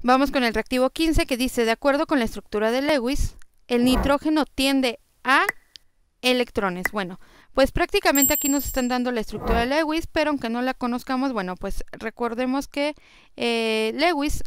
Vamos con el reactivo 15 que dice, de acuerdo con la estructura de Lewis, el nitrógeno tiende a electrones. Bueno, pues prácticamente aquí nos están dando la estructura de Lewis, pero aunque no la conozcamos, bueno, pues recordemos que eh, Lewis,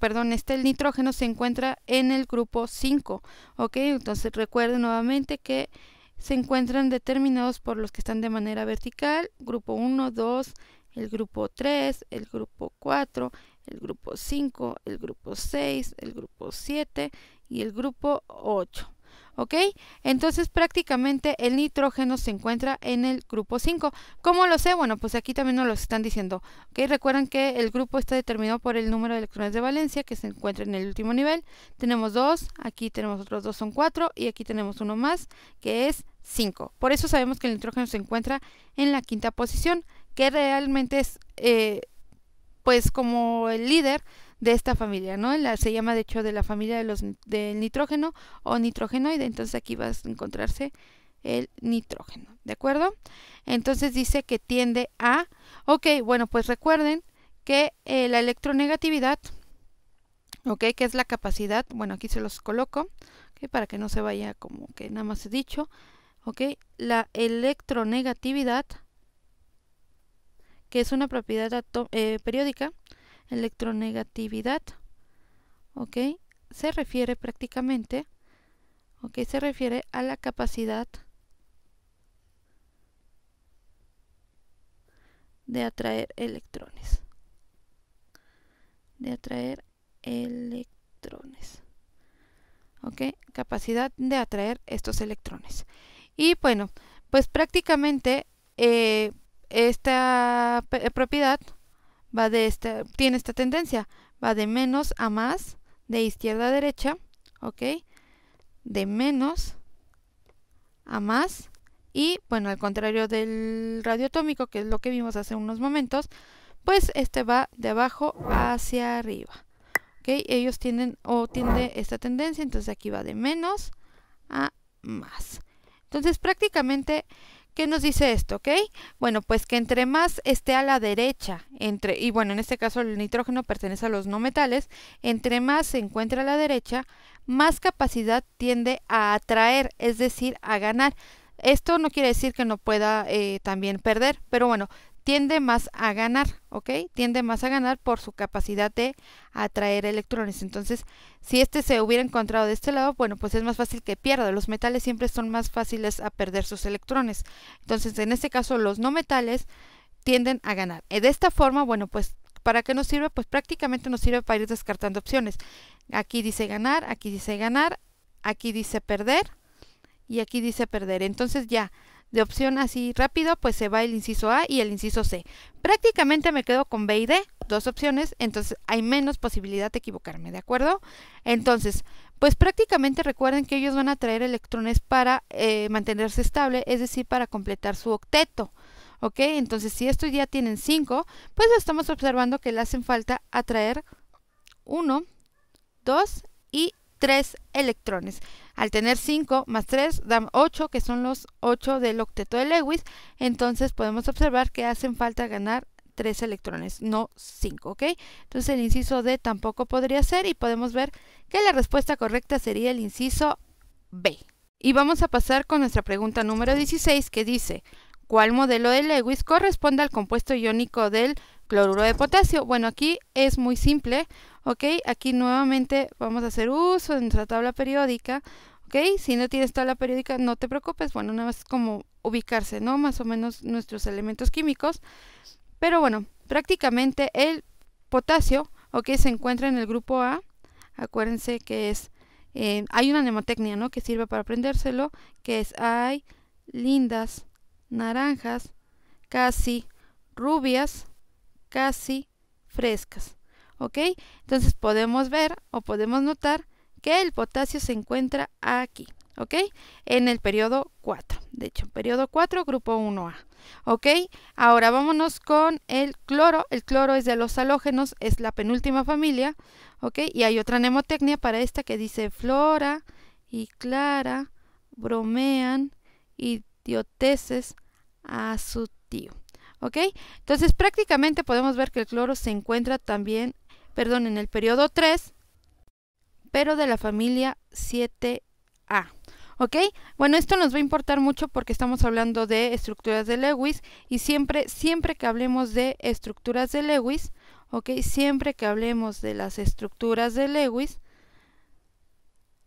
perdón, este el nitrógeno se encuentra en el grupo 5, ¿ok? Entonces recuerden nuevamente que se encuentran determinados por los que están de manera vertical, grupo 1, 2, el grupo 3, el grupo 4, el grupo 5, el grupo 6, el grupo 7 y el grupo 8. ¿Ok? Entonces prácticamente el nitrógeno se encuentra en el grupo 5. ¿Cómo lo sé? Bueno, pues aquí también nos lo están diciendo. ¿Ok? Recuerden que el grupo está determinado por el número de electrones de valencia que se encuentra en el último nivel. Tenemos dos, aquí tenemos otros dos, son cuatro, y aquí tenemos uno más, que es 5. Por eso sabemos que el nitrógeno se encuentra en la quinta posición, que realmente es... Eh, pues como el líder de esta familia, ¿no? La, se llama de hecho de la familia de los, del nitrógeno o nitrogenoide, entonces aquí vas a encontrarse el nitrógeno, ¿de acuerdo? Entonces dice que tiende a... Ok, bueno, pues recuerden que eh, la electronegatividad, ok, que es la capacidad, bueno, aquí se los coloco, para que no se vaya como que nada más he dicho, ok, la electronegatividad que es una propiedad eh, periódica, electronegatividad, ¿ok? Se refiere prácticamente, ¿ok? Se refiere a la capacidad de atraer electrones. De atraer electrones. ¿Ok? Capacidad de atraer estos electrones. Y bueno, pues prácticamente eh, esta eh, propiedad va de esta, tiene esta tendencia, va de menos a más, de izquierda a derecha, ¿ok? De menos a más y, bueno, al contrario del radio atómico, que es lo que vimos hace unos momentos, pues este va de abajo hacia arriba, ¿ok? Ellos tienen o tiene esta tendencia, entonces aquí va de menos a más. Entonces prácticamente ¿Qué nos dice esto, ok? Bueno, pues que entre más esté a la derecha, entre, y bueno, en este caso el nitrógeno pertenece a los no metales, entre más se encuentra a la derecha, más capacidad tiende a atraer, es decir, a ganar. Esto no quiere decir que no pueda eh, también perder, pero bueno, tiende más a ganar, ¿ok? Tiende más a ganar por su capacidad de atraer electrones. Entonces, si este se hubiera encontrado de este lado, bueno, pues es más fácil que pierda. Los metales siempre son más fáciles a perder sus electrones. Entonces, en este caso, los no metales tienden a ganar. Eh, de esta forma, bueno, pues ¿Para qué nos sirve? Pues prácticamente nos sirve para ir descartando opciones. Aquí dice ganar, aquí dice ganar, aquí dice perder y aquí dice perder. Entonces ya de opción así rápido, pues se va el inciso A y el inciso C. Prácticamente me quedo con B y D, dos opciones, entonces hay menos posibilidad de equivocarme, ¿de acuerdo? Entonces, pues prácticamente recuerden que ellos van a traer electrones para eh, mantenerse estable, es decir, para completar su octeto. ¿Ok? Entonces, si estos ya tienen 5, pues estamos observando que le hacen falta atraer 1, 2 3 electrones. Al tener 5 más 3 dan 8, que son los 8 del octeto de Lewis. Entonces podemos observar que hacen falta ganar 3 electrones, no 5, ¿ok? Entonces el inciso D tampoco podría ser y podemos ver que la respuesta correcta sería el inciso B. Y vamos a pasar con nuestra pregunta número 16 que dice, ¿cuál modelo de Lewis corresponde al compuesto iónico del cloruro de potasio? Bueno, aquí es muy simple. ¿Ok? Aquí nuevamente vamos a hacer uso de nuestra tabla periódica. ¿Ok? Si no tienes tabla periódica, no te preocupes. Bueno, nada más como ubicarse, ¿no? Más o menos nuestros elementos químicos. Pero bueno, prácticamente el potasio, ¿ok? Se encuentra en el grupo A. Acuérdense que es... Eh, hay una nemotecnia ¿no? Que sirve para aprendérselo, que es hay lindas, naranjas, casi rubias, casi frescas. ¿Ok? Entonces podemos ver o podemos notar que el potasio se encuentra aquí, ¿ok? En el periodo 4, de hecho, periodo 4, grupo 1A, ¿ok? Ahora vámonos con el cloro. El cloro es de los halógenos, es la penúltima familia, ¿ok? Y hay otra nemotecnia para esta que dice flora y clara bromean y a su tío. ¿Ok? Entonces prácticamente podemos ver que el cloro se encuentra también perdón, en el periodo 3, pero de la familia 7A. ¿Ok? Bueno, esto nos va a importar mucho porque estamos hablando de estructuras de Lewis y siempre, siempre que hablemos de estructuras de Lewis, ¿ok? Siempre que hablemos de las estructuras de Lewis,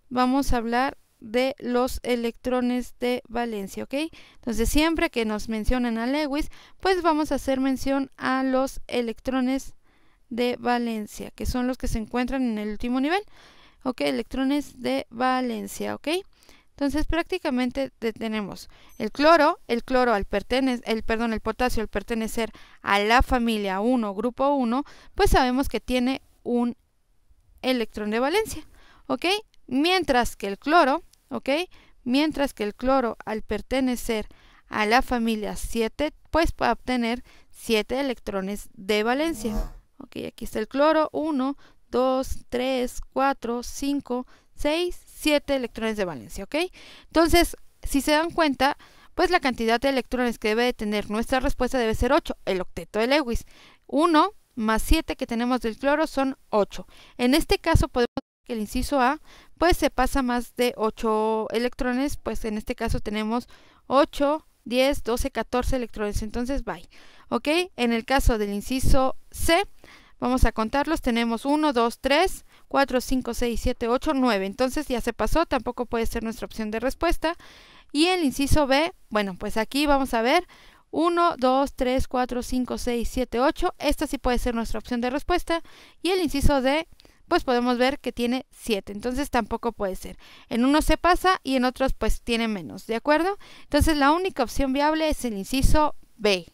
vamos a hablar de los electrones de valencia, ¿ok? Entonces, siempre que nos mencionan a Lewis, pues vamos a hacer mención a los electrones de valencia, que son los que se encuentran en el último nivel. Ok, electrones de valencia, ok. Entonces prácticamente tenemos el cloro, el cloro al pertenecer, el perdón, el potasio al pertenecer a la familia 1, grupo 1, pues sabemos que tiene un electrón de valencia, ¿ok? Mientras que el cloro, ¿ok? Mientras que el cloro al pertenecer a la familia 7, pues va a obtener 7 electrones de valencia aquí está el cloro. 1, 2, 3, 4, 5, 6, 7 electrones de valencia. Ok, entonces, si se dan cuenta, pues la cantidad de electrones que debe tener nuestra respuesta debe ser 8, el octeto de Lewis. 1 más 7 que tenemos del cloro son 8. En este caso podemos ver que el inciso A pues se pasa más de 8 electrones, pues en este caso tenemos 8, 10, 12, 14 electrones, entonces bye. ¿Ok? En el caso del inciso C Vamos a contarlos. Tenemos 1, 2, 3, 4, 5, 6, 7, 8, 9. Entonces ya se pasó, tampoco puede ser nuestra opción de respuesta. Y el inciso B, bueno, pues aquí vamos a ver 1, 2, 3, 4, 5, 6, 7, 8. Esta sí puede ser nuestra opción de respuesta. Y el inciso D, pues podemos ver que tiene 7. Entonces tampoco puede ser. En unos se pasa y en otros pues tiene menos, ¿de acuerdo? Entonces la única opción viable es el inciso B.